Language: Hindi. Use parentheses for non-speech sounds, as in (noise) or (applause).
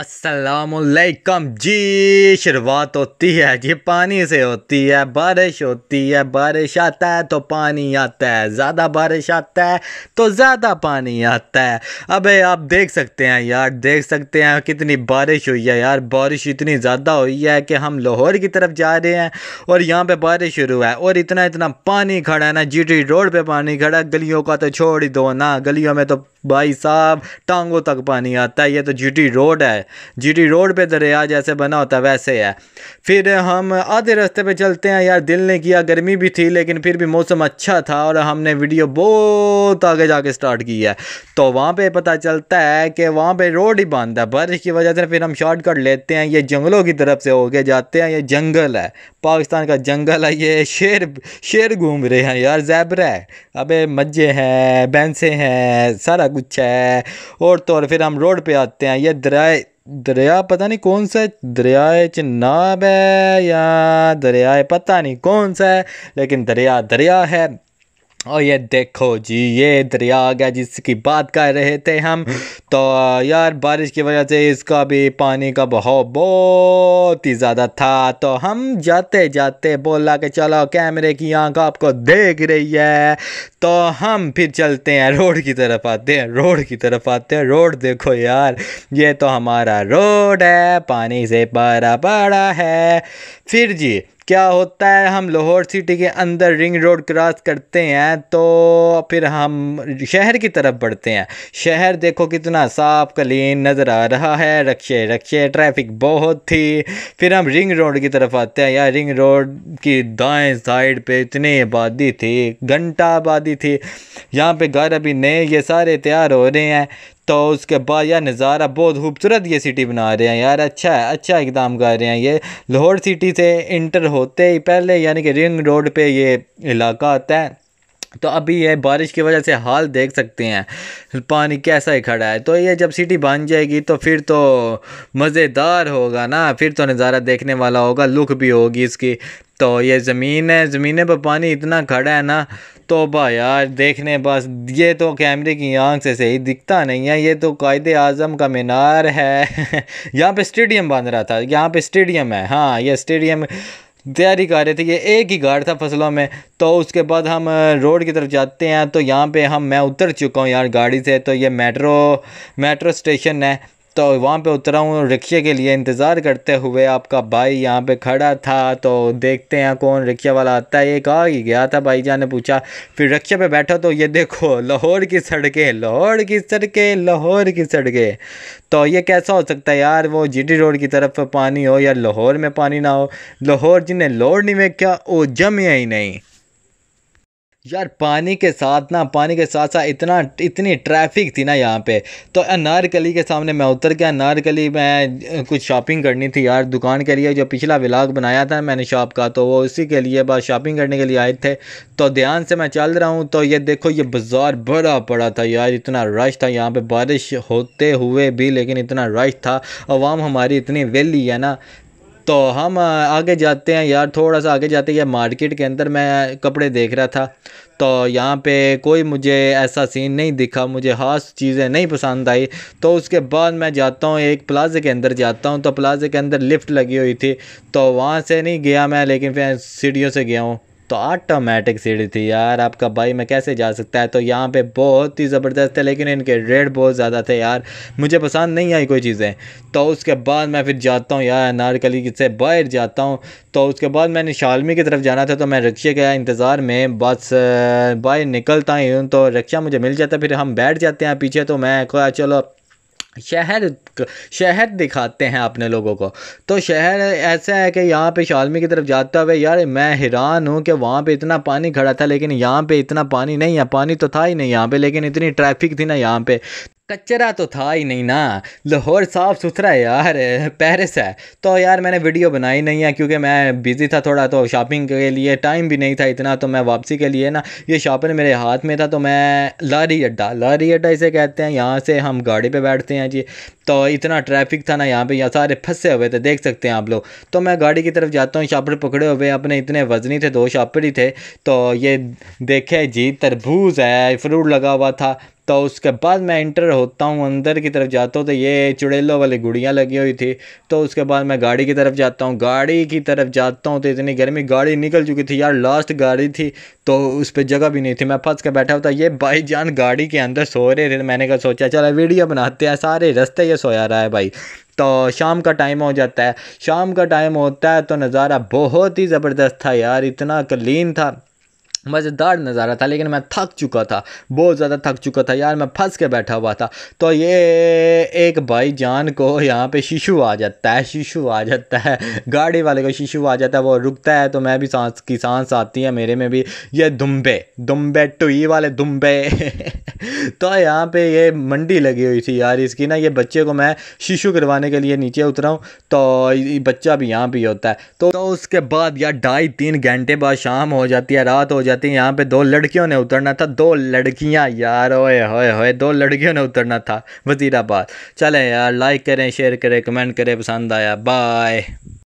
असलकम जी शुरुआत होती है जी पानी से होती है बारिश होती है बारिश आता है तो पानी आता है ज़्यादा बारिश आता है तो ज़्यादा पानी आता है अबे आप देख सकते हैं यार देख सकते हैं कितनी बारिश हुई है यार बारिश इतनी ज़्यादा हुई है कि हम लाहौर की तरफ जा रहे हैं और यहाँ पे बारिश शुरू है और इतना इतना पानी खड़ा है ना जी रोड पर पानी खड़ा गलियों का तो छोड़ ही दो ना गलियों में तो भाई साहब टांगों तक पानी आता है ये तो जीटी रोड है जीटी रोड पे दरिया जैसे बना होता है वैसे है फिर हम आधे रास्ते पे चलते हैं यार दिल ने किया गर्मी भी थी लेकिन फिर भी मौसम अच्छा था और हमने वीडियो बहुत आगे जाके स्टार्ट की है तो वहाँ पर पता चलता है कि वहाँ पर रोड ही बंद है बारिश की वजह से फिर हम शॉर्टकट लेते हैं ये जंगलों की तरफ से होके जाते हैं ये जंगल है पाकिस्तान का जंगल है ये शेर शेर घूम रहे हैं यार जैबरा है अब मजे हैं बैंसे हैं सारा कुछ है और तो और फिर हम रोड पे आते हैं ये दरिया दरिया पता नहीं कौन सा दरियाए चिनाब है या दरियाए पता नहीं कौन सा है लेकिन दरिया दरिया है और ये देखो जी ये दरिया आ गया जिसकी बात कर रहे थे हम तो यार बारिश की वजह से इसका भी पानी का बहाव बहुत ही ज़्यादा था तो हम जाते जाते बोला कि चलो कैमरे की आंख आपको देख रही है तो हम फिर चलते हैं रोड की तरफ आते हैं रोड की तरफ आते हैं रोड देखो यार ये तो हमारा रोड है पानी से भरा पड़ा है फिर जी क्या होता है हम लाहौर सिटी के अंदर रिंग रोड क्रॉस करते हैं तो फिर हम शहर की तरफ बढ़ते हैं शहर देखो कितना साफ कलीन नज़र आ रहा है रक्षे रक्षे ट्रैफिक बहुत थी फिर हम रिंग रोड की तरफ आते हैं यार रिंग रोड की दाएं साइड पे इतनी आबादी थी घंटा आबादी थी यहाँ पे घर अभी नए ये सारे तैयार हो रहे हैं तो उसके बाद यार नज़ारा बहुत खूबसूरत ये सिटी बना रहे हैं यार अच्छा है अच्छा इकदाम कर रहे हैं ये लाहौर सिटी से इंटर होते ही पहले यानी कि रिंग रोड पे ये इलाका आता है तो अभी ये बारिश की वजह से हाल देख सकते हैं पानी कैसा ही खड़ा है तो ये जब सिटी बन जाएगी तो फिर तो मज़ेदार होगा ना फिर तो नज़ारा देखने वाला होगा लुक भी होगी इसकी तो ये ज़मीन है ज़मीन पर पानी इतना खड़ा है ना भाई यार देखने बस ये तो कैमरे की आंख से सही दिखता नहीं है ये तो कायद आज़म का मीनार है (laughs) यहाँ पे स्टेडियम बन रहा था यहाँ पे स्टेडियम है हाँ ये स्टेडियम तैयारी कर रहे थे ये एक ही गार्ड था फसलों में तो उसके बाद हम रोड की तरफ जाते हैं तो यहाँ पे हम मैं उतर चुका हूँ यार गाड़ी से तो ये मेट्रो मेट्रो स्टेशन है तो वहाँ पे उतरा हूँ रिक्शे के लिए इंतज़ार करते हुए आपका भाई यहाँ पे खड़ा था तो देखते हैं कौन रिक्शा वाला आता है ये कहा कि गया था भाई जान ने पूछा फिर रिक्शे पे बैठा तो ये देखो लाहौर की सड़कें लाहौर की सड़कें लाहौर की सड़कें तो ये कैसा हो सकता है यार वो जी रोड की तरफ पानी हो या लाहौर में पानी ना हो लाहौर जिन्हें लोड नहीं में क्या वो जम ही नहीं यार पानी के साथ ना पानी के साथ साथ इतना इतनी ट्रैफिक थी ना यहाँ पे तो अनारकली के सामने मैं उतर गया अनारकली में कुछ शॉपिंग करनी थी यार दुकान के लिए जो पिछला ब्लाग बनाया था मैंने शॉप का तो वो उसी के लिए बस शॉपिंग करने के लिए आए थे तो ध्यान से मैं चल रहा हूँ तो ये देखो ये बाज़ार बड़ा पड़ा था यार इतना रश था यहाँ पर बारिश होते हुए भी लेकिन इतना रश था आवाम हमारी इतनी वेली है ना तो हम आगे जाते हैं यार थोड़ा सा आगे जाते हैं या मार्केट के अंदर मैं कपड़े देख रहा था तो यहाँ पे कोई मुझे ऐसा सीन नहीं दिखा मुझे खास चीज़ें नहीं पसंद आई तो उसके बाद मैं जाता हूँ एक प्लाजे के अंदर जाता हूँ तो प्लाजे के अंदर लिफ्ट लगी हुई थी तो वहाँ से नहीं गया मैं लेकिन फिर सीढ़ियों से गया हूँ तो ऑटोमेटिक सीढ़ी थी यार आपका भाई मैं कैसे जा सकता है तो यहाँ पे बहुत ही ज़बरदस्त है लेकिन इनके रेट बहुत ज़्यादा थे यार मुझे पसंद नहीं आई कोई चीज़ें तो उसके बाद मैं फिर जाता हूँ यार नारकली से बाहर जाता हूँ तो उसके बाद मैंने शालमी की तरफ जाना था तो मैं रिक्शे का इंतज़ार में बस बाहर निकलता ही हूँ तो रिक्शा मुझे मिल जाता फिर हम बैठ जाते हैं पीछे तो मैं चलो शहर शहर दिखाते हैं अपने लोगों को तो शहर ऐसा है कि यहाँ पे शालमी की तरफ जाता हुआ यार मैं हैरान हूँ कि वहाँ पे इतना पानी खड़ा था लेकिन यहाँ पे इतना पानी नहीं है पानी तो था ही नहीं यहाँ पे लेकिन इतनी ट्रैफिक थी ना यहाँ पे कचरा तो था ही नहीं ना लाहौर साफ़ सुथरा है यार पेरिस है तो यार मैंने वीडियो बनाई नहीं है क्योंकि मैं बिज़ी था थोड़ा तो शॉपिंग के लिए टाइम भी नहीं था इतना तो मैं वापसी के लिए ना ये शॉपर मेरे हाथ में था तो मैं लारी अड्डा लारी अड्डा इसे कहते हैं यहाँ से हम गाड़ी पर बैठते हैं जी तो इतना ट्रैफिक था ना यहाँ पे यहाँ सारे फंसे हुए थे देख सकते हैं आप लोग तो मैं गाड़ी की तरफ जाता हूँ शॉपर पकड़े हुए अपने इतने वजनी थे दो शॉपर ही थे तो ये देखे जी तरबूज है फ्रूट लगा हुआ था तो उसके बाद मैं इंटर होता हूँ अंदर की तरफ जाता हूँ तो ये चुड़ैलों वाली गुड़ियाँ लगी हुई थी तो उसके बाद मैं गाड़ी की तरफ जाता हूँ गाड़ी की तरफ जाता हूँ तो इतनी गर्मी गाड़ी निकल चुकी थी यार लास्ट गाड़ी थी तो उस पर जगह भी नहीं थी मैं फंस के बैठा हुआ था ये भाई जान गाड़ी के अंदर सो रहे थे तो मैंने कहा सोचा चलो वीडियो बनाते हैं सारे रास्ते ये सोया रहा है भाई तो शाम का टाइम हो जाता है शाम का टाइम होता है तो नज़ारा बहुत ही ज़बरदस्त था यार इतना क्लीन था मज़ेदार नज़ारा था लेकिन मैं थक चुका था बहुत ज़्यादा थक चुका था यार मैं फंस के बैठा हुआ था तो ये एक भाई जान को यहाँ पे शीशु आ जाता है शीशु आ जाता है गाड़ी वाले को शीशु आ जाता है वो रुकता है तो मैं भी सांस की सांस आती है मेरे में भी ये दुम्बे दुम्बे टुई वाले दुम्बे (laughs) तो यहाँ पर ये मंडी लगी हुई थी यार इसकी ना ये बच्चे को मैं शीशु करवाने के लिए नीचे उतरा हूँ तो बच्चा भी यहाँ पर होता है तो, तो उसके बाद यार ढाई तीन घंटे बाद शाम हो जाती है रात हो जाती जाती है यहाँ पे दो लड़कियों ने उतरना था दो लड़कियाँ यार ओए होए होए दो लड़कियों ने उतरना था वजीराबाद चलें यार लाइक करें शेयर करें कमेंट करें पसंद आया बाय